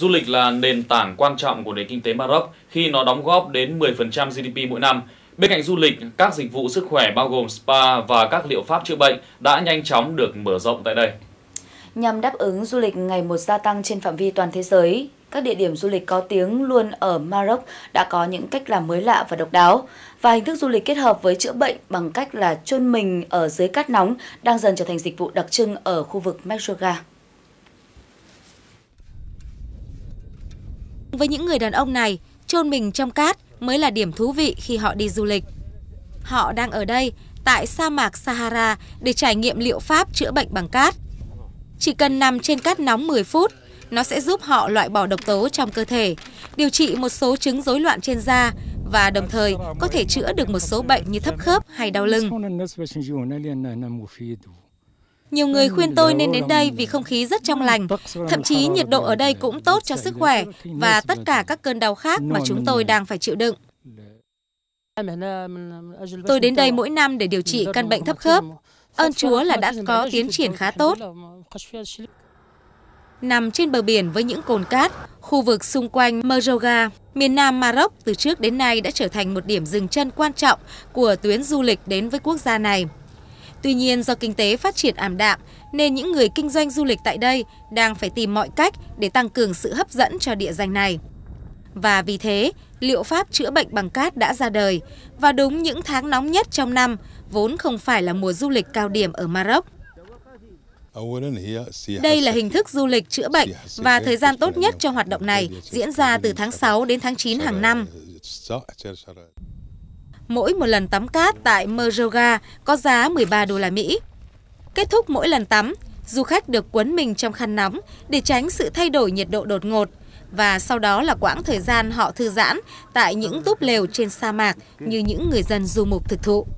Du lịch là nền tảng quan trọng của nền kinh tế Maroc khi nó đóng góp đến 10% GDP mỗi năm. Bên cạnh du lịch, các dịch vụ sức khỏe bao gồm spa và các liệu pháp chữa bệnh đã nhanh chóng được mở rộng tại đây. Nhằm đáp ứng du lịch ngày một gia tăng trên phạm vi toàn thế giới, các địa điểm du lịch có tiếng luôn ở Maroc đã có những cách làm mới lạ và độc đáo. Và hình thức du lịch kết hợp với chữa bệnh bằng cách là chôn mình ở dưới cát nóng đang dần trở thành dịch vụ đặc trưng ở khu vực Medjoga. Với những người đàn ông này, chôn mình trong cát mới là điểm thú vị khi họ đi du lịch. Họ đang ở đây tại sa mạc Sahara để trải nghiệm liệu pháp chữa bệnh bằng cát. Chỉ cần nằm trên cát nóng 10 phút, nó sẽ giúp họ loại bỏ độc tố trong cơ thể, điều trị một số chứng rối loạn trên da và đồng thời có thể chữa được một số bệnh như thấp khớp hay đau lưng. Nhiều người khuyên tôi nên đến đây vì không khí rất trong lành, thậm chí nhiệt độ ở đây cũng tốt cho sức khỏe và tất cả các cơn đau khác mà chúng tôi đang phải chịu đựng. Tôi đến đây mỗi năm để điều trị căn bệnh thấp khớp. Ơn Chúa là đã có tiến triển khá tốt. Nằm trên bờ biển với những cồn cát, khu vực xung quanh Meroga, miền nam Maroc từ trước đến nay đã trở thành một điểm dừng chân quan trọng của tuyến du lịch đến với quốc gia này. Tuy nhiên do kinh tế phát triển ảm đạm nên những người kinh doanh du lịch tại đây đang phải tìm mọi cách để tăng cường sự hấp dẫn cho địa danh này. Và vì thế, liệu pháp chữa bệnh bằng cát đã ra đời và đúng những tháng nóng nhất trong năm vốn không phải là mùa du lịch cao điểm ở Maroc. Đây là hình thức du lịch chữa bệnh và thời gian tốt nhất cho hoạt động này diễn ra từ tháng 6 đến tháng 9 hàng năm mỗi một lần tắm cát tại Meroga có giá 13 đô la Mỹ. Kết thúc mỗi lần tắm, du khách được quấn mình trong khăn nóng để tránh sự thay đổi nhiệt độ đột ngột và sau đó là quãng thời gian họ thư giãn tại những túp lều trên sa mạc như những người dân du mục thực thụ.